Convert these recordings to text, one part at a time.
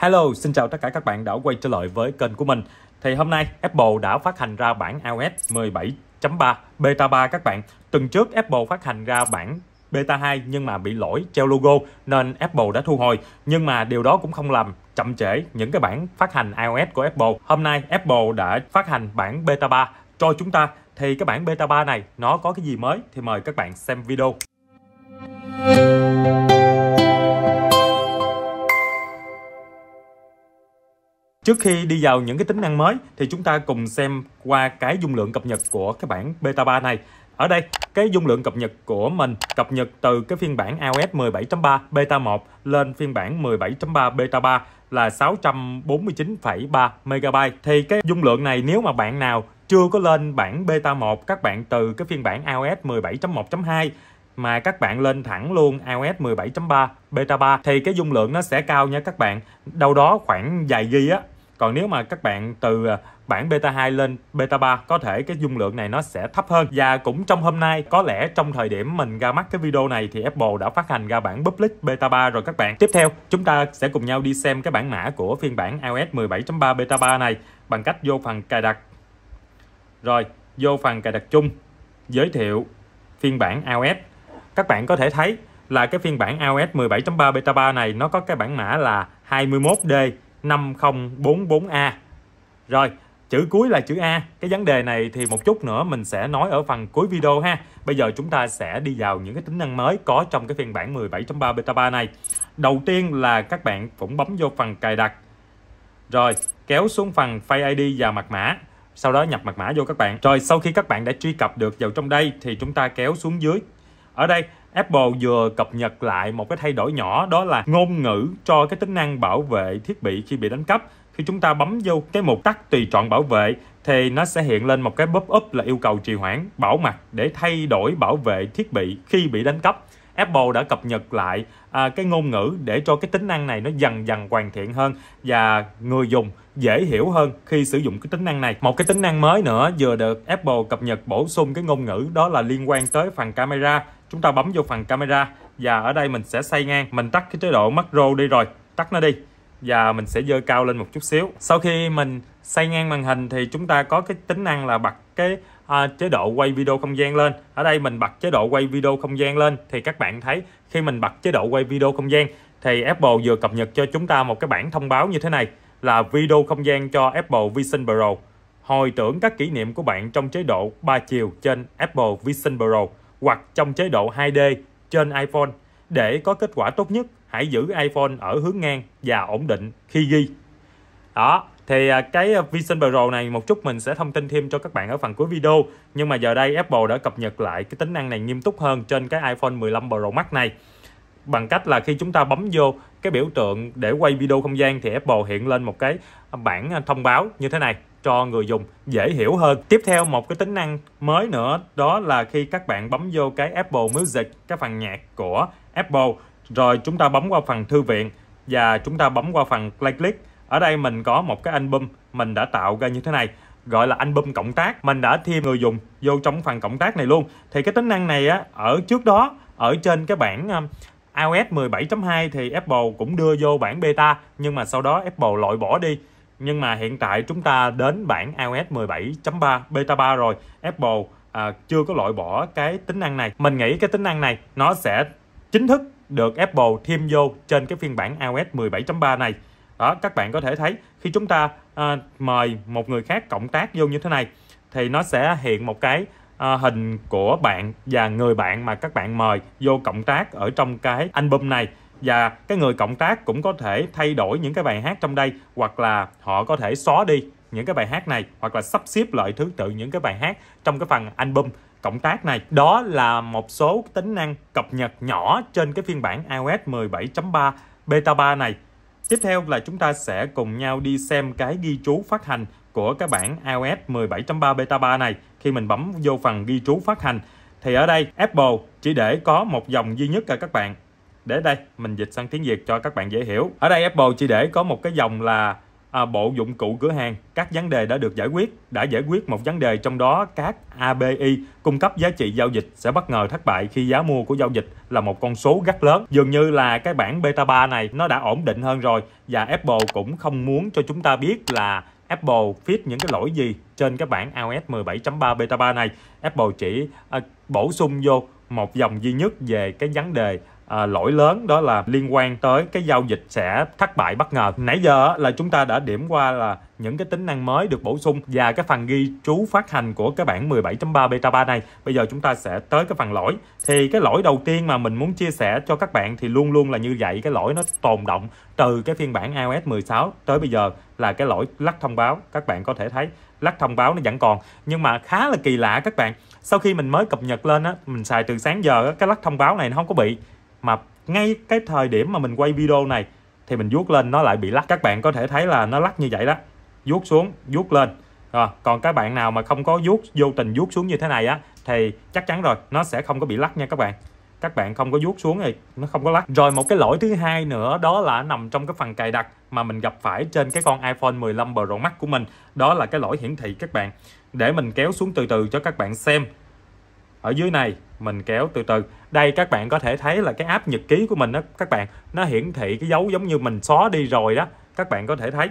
Hello, xin chào tất cả các bạn đã quay trở lại với kênh của mình. Thì hôm nay Apple đã phát hành ra bản iOS 17.3 beta 3 các bạn. Tuần trước Apple phát hành ra bản beta 2 nhưng mà bị lỗi treo logo nên Apple đã thu hồi. Nhưng mà điều đó cũng không làm chậm trễ những cái bản phát hành iOS của Apple. Hôm nay Apple đã phát hành bản beta 3 cho chúng ta. Thì cái bản beta 3 này nó có cái gì mới thì mời các bạn xem video. Trước khi đi vào những cái tính năng mới thì chúng ta cùng xem qua cái dung lượng cập nhật của cái bản beta 3 này. Ở đây, cái dung lượng cập nhật của mình cập nhật từ cái phiên bản iOS 17.3 beta 1 lên phiên bản 17.3 beta 3 là 649,3 MB. Thì cái dung lượng này nếu mà bạn nào chưa có lên bản beta 1 các bạn từ cái phiên bản iOS 17.1.2 mà các bạn lên thẳng luôn iOS 17.3 beta 3 thì cái dung lượng nó sẽ cao nha các bạn. Đâu đó khoảng vài GB á còn nếu mà các bạn từ à, bản beta 2 lên beta 3 có thể cái dung lượng này nó sẽ thấp hơn và cũng trong hôm nay có lẽ trong thời điểm mình ra mắt cái video này thì Apple đã phát hành ra bản public beta 3 rồi các bạn. Tiếp theo chúng ta sẽ cùng nhau đi xem cái bản mã của phiên bản iOS 17.3 beta 3 này bằng cách vô phần cài đặt. Rồi, vô phần cài đặt chung, giới thiệu phiên bản iOS. Các bạn có thể thấy là cái phiên bản iOS 17.3 beta 3 này nó có cái bản mã là 21D 5044A rồi chữ cuối là chữ A cái vấn đề này thì một chút nữa mình sẽ nói ở phần cuối video ha bây giờ chúng ta sẽ đi vào những cái tính năng mới có trong cái phiên bản 17.3 beta 3 này đầu tiên là các bạn cũng bấm vô phần cài đặt rồi kéo xuống phần Face ID và mật mã sau đó nhập mật mã vô các bạn rồi sau khi các bạn đã truy cập được vào trong đây thì chúng ta kéo xuống dưới ở đây Apple vừa cập nhật lại một cái thay đổi nhỏ đó là ngôn ngữ cho cái tính năng bảo vệ thiết bị khi bị đánh cắp. Khi chúng ta bấm vô cái mục tắt tùy chọn bảo vệ thì nó sẽ hiện lên một cái pop-up là yêu cầu trì hoãn bảo mật để thay đổi bảo vệ thiết bị khi bị đánh cắp. Apple đã cập nhật lại à, cái ngôn ngữ để cho cái tính năng này nó dần dần hoàn thiện hơn và người dùng dễ hiểu hơn khi sử dụng cái tính năng này. Một cái tính năng mới nữa vừa được Apple cập nhật bổ sung cái ngôn ngữ đó là liên quan tới phần camera chúng ta bấm vô phần camera và ở đây mình sẽ xoay ngang mình tắt cái chế độ macro đi rồi tắt nó đi và mình sẽ dơ cao lên một chút xíu sau khi mình xoay ngang màn hình thì chúng ta có cái tính năng là bật cái à, chế độ quay video không gian lên ở đây mình bật chế độ quay video không gian lên thì các bạn thấy khi mình bật chế độ quay video không gian thì Apple vừa cập nhật cho chúng ta một cái bản thông báo như thế này là video không gian cho Apple Vision Pro hồi tưởng các kỷ niệm của bạn trong chế độ 3 chiều trên Apple Vision Pro hoặc trong chế độ 2D trên iPhone. Để có kết quả tốt nhất, hãy giữ iPhone ở hướng ngang và ổn định khi ghi. Đó, thì à, cái à, Vision Pro này một chút mình sẽ thông tin thêm cho các bạn ở phần cuối video. Nhưng mà giờ đây Apple đã cập nhật lại cái tính năng này nghiêm túc hơn trên cái iPhone 15 Pro Max này. Bằng cách là khi chúng ta bấm vô cái biểu tượng để quay video không gian thì Apple hiện lên một cái bảng à, thông báo như thế này cho người dùng dễ hiểu hơn. Tiếp theo một cái tính năng mới nữa đó là khi các bạn bấm vô cái Apple Music, cái phần nhạc của Apple rồi chúng ta bấm qua phần thư viện và chúng ta bấm qua phần playlist. Ở đây mình có một cái album mình đã tạo ra như thế này gọi là album cộng tác mình đã thêm người dùng vô trong phần cộng tác này luôn thì cái tính năng này á ở trước đó ở trên cái bản um, iOS 17.2 thì Apple cũng đưa vô bản beta nhưng mà sau đó Apple loại bỏ đi nhưng mà hiện tại chúng ta đến bản iOS 17.3 beta 3 rồi Apple à, chưa có loại bỏ cái tính năng này mình nghĩ cái tính năng này nó sẽ chính thức được Apple thêm vô trên cái phiên bản iOS 17.3 này đó các bạn có thể thấy khi chúng ta à, mời một người khác cộng tác vô như thế này thì nó sẽ hiện một cái à, hình của bạn và người bạn mà các bạn mời vô cộng tác ở trong cái album này và cái người cộng tác cũng có thể thay đổi những cái bài hát trong đây hoặc là họ có thể xóa đi những cái bài hát này hoặc là sắp xếp lại thứ tự những cái bài hát trong cái phần album cộng tác này. Đó là một số tính năng cập nhật nhỏ trên cái phiên bản iOS 17.3 beta 3 này. Tiếp theo là chúng ta sẽ cùng nhau đi xem cái ghi chú phát hành của cái bản iOS 17.3 beta 3 này. Khi mình bấm vô phần ghi chú phát hành thì ở đây Apple chỉ để có một dòng duy nhất cả các bạn để đây mình dịch sang tiếng Việt cho các bạn dễ hiểu ở đây Apple chỉ để có một cái dòng là à, bộ dụng cụ cửa hàng các vấn đề đã được giải quyết đã giải quyết một vấn đề trong đó các ABI cung cấp giá trị giao dịch sẽ bất ngờ thất bại khi giá mua của giao dịch là một con số rất lớn dường như là cái bản beta 3 này nó đã ổn định hơn rồi và Apple cũng không muốn cho chúng ta biết là Apple fix những cái lỗi gì trên cái bản iOS 17.3 beta 3 này Apple chỉ à, bổ sung vô một dòng duy nhất về cái vấn đề à, lỗi lớn đó là liên quan tới cái giao dịch sẽ thất bại bất ngờ nãy giờ là chúng ta đã điểm qua là những cái tính năng mới được bổ sung và cái phần ghi chú phát hành của cái bản 17.3 beta 3 này bây giờ chúng ta sẽ tới cái phần lỗi thì cái lỗi đầu tiên mà mình muốn chia sẻ cho các bạn thì luôn luôn là như vậy cái lỗi nó tồn động từ cái phiên bản iOS 16 tới bây giờ là cái lỗi lắc thông báo các bạn có thể thấy lắc thông báo nó vẫn còn nhưng mà khá là kỳ lạ các bạn sau khi mình mới cập nhật lên á mình xài từ sáng giờ cái lắc thông báo này nó không có bị mà ngay cái thời điểm mà mình quay video này thì mình vuốt lên nó lại bị lắc các bạn có thể thấy là nó lắc như vậy đó vuốt xuống vuốt lên rồi còn các bạn nào mà không có vuốt vô tình vuốt xuống như thế này á thì chắc chắn rồi nó sẽ không có bị lắc nha các bạn các bạn không có vuốt xuống thì nó không có lắc rồi một cái lỗi thứ hai nữa đó là nằm trong cái phần cài đặt mà mình gặp phải trên cái con iPhone 15 Pro Max của mình đó là cái lỗi hiển thị các bạn để mình kéo xuống từ từ cho các bạn xem ở dưới này mình kéo từ từ đây các bạn có thể thấy là cái app nhật ký của mình đó các bạn nó hiển thị cái dấu giống như mình xóa đi rồi đó các bạn có thể thấy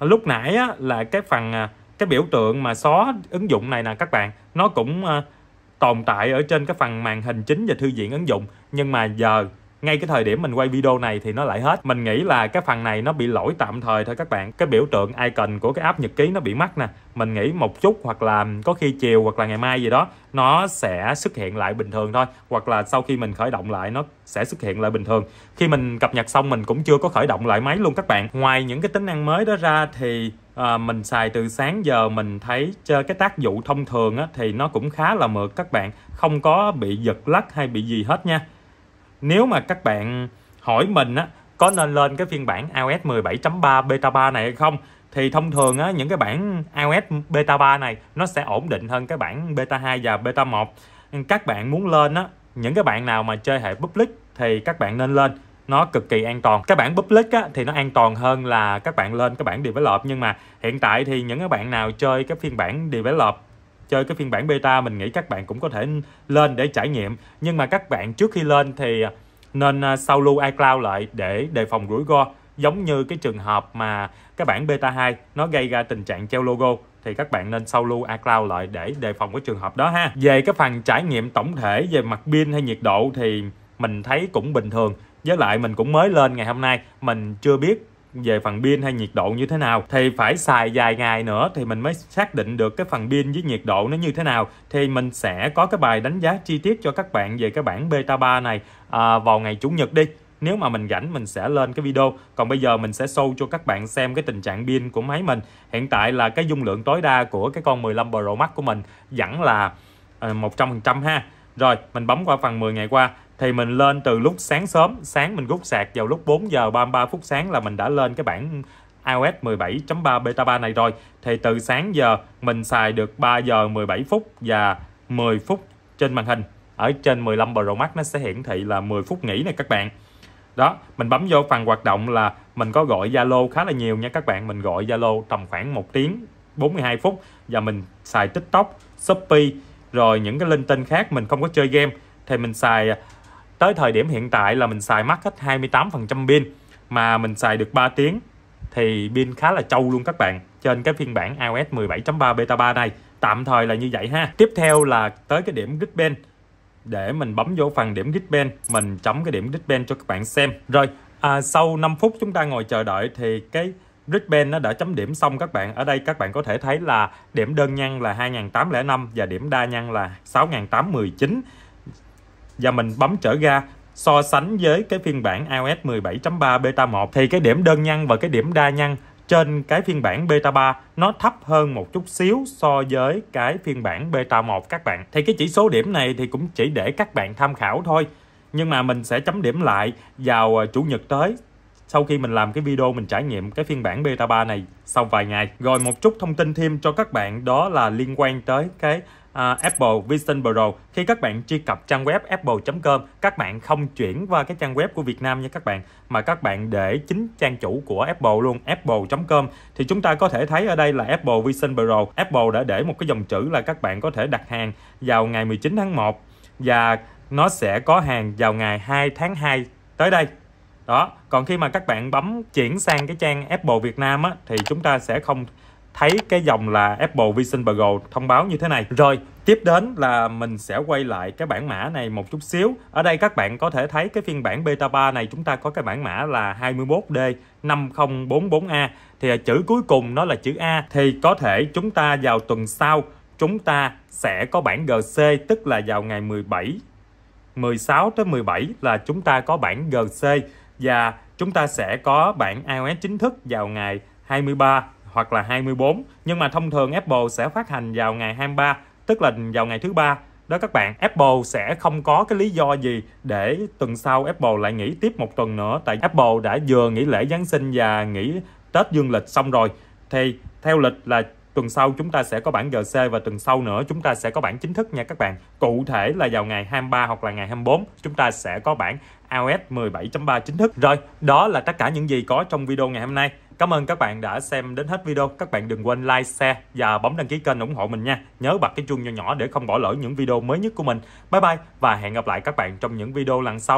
lúc nãy á, là cái phần à, cái biểu tượng mà xóa ứng dụng này nè các bạn nó cũng à, tồn tại ở trên cái phần màn hình chính và thư viện ứng dụng nhưng mà giờ ngay cái thời điểm mình quay video này thì nó lại hết mình nghĩ là cái phần này nó bị lỗi tạm thời thôi các bạn cái biểu tượng icon của cái app nhật ký nó bị mắc nè mình nghĩ một chút hoặc là có khi chiều hoặc là ngày mai gì đó nó sẽ xuất hiện lại bình thường thôi hoặc là sau khi mình khởi động lại nó sẽ xuất hiện lại bình thường khi mình cập nhật xong mình cũng chưa có khởi động lại máy luôn các bạn ngoài những cái tính năng mới đó ra thì à, mình xài từ sáng giờ mình thấy chơi cái tác vụ thông thường á, thì nó cũng khá là mượt các bạn không có bị giật lắc hay bị gì hết nha nếu mà các bạn hỏi mình á có nên lên cái phiên bản iOS 17.3 beta 3 này hay không thì thông thường á, những cái bản iOS beta 3 này nó sẽ ổn định hơn cái bản beta 2 và beta 1 các bạn muốn lên á, những cái bạn nào mà chơi hệ public thì các bạn nên lên nó cực kỳ an toàn cái bản public á, thì nó an toàn hơn là các bạn lên cái bản develop nhưng mà hiện tại thì những cái bạn nào chơi cái phiên bản develop chơi cái phiên bản beta mình nghĩ các bạn cũng có thể lên để trải nghiệm nhưng mà các bạn trước khi lên thì à, nên à, sao lưu iCloud lại để đề phòng rủi ro giống như cái trường hợp mà cái bản beta 2 nó gây ra tình trạng treo logo thì các bạn nên sao lưu iCloud lại để đề phòng cái trường hợp đó ha. Về cái phần trải nghiệm tổng thể về mặt pin hay nhiệt độ thì mình thấy cũng bình thường. Với lại mình cũng mới lên ngày hôm nay, mình chưa biết về phần pin hay nhiệt độ như thế nào thì phải xài dài ngày nữa thì mình mới xác định được cái phần pin với nhiệt độ nó như thế nào thì mình sẽ có cái bài đánh giá chi tiết cho các bạn về cái bản beta 3 này à, vào ngày chủ nhật đi nếu mà mình rảnh mình sẽ lên cái video còn bây giờ mình sẽ show cho các bạn xem cái tình trạng pin của máy mình hiện tại là cái dung lượng tối đa của cái con 15 Pro Max của mình vẫn là 100% à, ha rồi mình bấm qua phần 10 ngày qua thì mình lên từ lúc sáng sớm sáng mình rút sạc vào lúc 4 giờ 33 phút sáng là mình đã lên cái bản iOS 17.3 beta 3 này rồi thì từ sáng giờ mình xài được 3 giờ 17 phút và 10 phút trên màn hình ở trên 15 Pro Max nó sẽ hiển thị là 10 phút nghỉ này các bạn đó mình bấm vô phần hoạt động là mình có gọi Zalo khá là nhiều nha các bạn mình gọi Zalo tầm khoảng 1 tiếng 42 phút và mình xài TikTok Shopee rồi những cái linh tinh khác mình không có chơi game thì mình xài tới thời điểm hiện tại là mình xài mắc hết 28% pin mà mình xài được 3 tiếng thì pin khá là trâu luôn các bạn trên cái phiên bản iOS 17.3 beta 3 này tạm thời là như vậy ha tiếp theo là tới cái điểm Geekbench để mình bấm vô phần điểm Geekbench mình chấm cái điểm Geekbench cho các bạn xem rồi à, sau 5 phút chúng ta ngồi chờ đợi thì cái Brisbane nó đã chấm điểm xong các bạn. Ở đây các bạn có thể thấy là điểm đơn nhân là 2805 và điểm đa nhân là 6819 và mình bấm trở ga so sánh với cái phiên bản iOS 17.3 beta 1 thì cái điểm đơn nhân và cái điểm đa nhân trên cái phiên bản beta 3 nó thấp hơn một chút xíu so với cái phiên bản beta 1 các bạn. Thì cái chỉ số điểm này thì cũng chỉ để các bạn tham khảo thôi. Nhưng mà mình sẽ chấm điểm lại vào à, chủ nhật tới sau khi mình làm cái video mình trải nghiệm cái phiên bản beta 3 này sau vài ngày. Rồi một chút thông tin thêm cho các bạn đó là liên quan tới cái uh, Apple Vision Pro khi các bạn truy cập trang web apple.com các bạn không chuyển qua cái trang web của Việt Nam nha các bạn mà các bạn để chính trang chủ của Apple luôn apple.com thì chúng ta có thể thấy ở đây là Apple Vision Pro Apple đã để một cái dòng chữ là các bạn có thể đặt hàng vào ngày 19 tháng 1 và nó sẽ có hàng vào ngày 2 tháng 2 tới đây đó còn khi mà các bạn bấm chuyển sang cái trang Apple Việt Nam á, thì chúng ta sẽ không thấy cái dòng là Apple Vision Pro thông báo như thế này. Rồi, tiếp đến là mình sẽ quay lại cái bản mã này một chút xíu. Ở đây các bạn có thể thấy cái phiên bản beta 3 này chúng ta có cái bản mã là 21D5044A thì à, chữ cuối cùng nó là chữ A thì có thể chúng ta vào tuần sau chúng ta sẽ có bản GC tức là vào ngày 17 16 tới 17 là chúng ta có bản GC và chúng ta sẽ có bản iOS chính thức vào ngày 23 hoặc là 24 nhưng mà thông thường Apple sẽ phát hành vào ngày 23 tức là vào ngày thứ ba đó các bạn Apple sẽ không có cái lý do gì để tuần sau Apple lại nghỉ tiếp một tuần nữa tại Apple đã vừa nghỉ lễ Giáng sinh và nghỉ Tết dương lịch xong rồi thì theo lịch là tuần sau chúng ta sẽ có bản GC và tuần sau nữa chúng ta sẽ có bản chính thức nha các bạn. Cụ thể là vào ngày 23 hoặc là ngày 24 chúng ta sẽ có bản iOS 17.3 chính thức. Rồi, đó là tất cả những gì có trong video ngày hôm nay. Cảm ơn các bạn đã xem đến hết video. Các bạn đừng quên like, share và bấm đăng ký kênh ủng hộ mình nha. Nhớ bật cái chuông nhỏ nhỏ để không bỏ lỡ những video mới nhất của mình. Bye bye và hẹn gặp lại các bạn trong những video lần sau.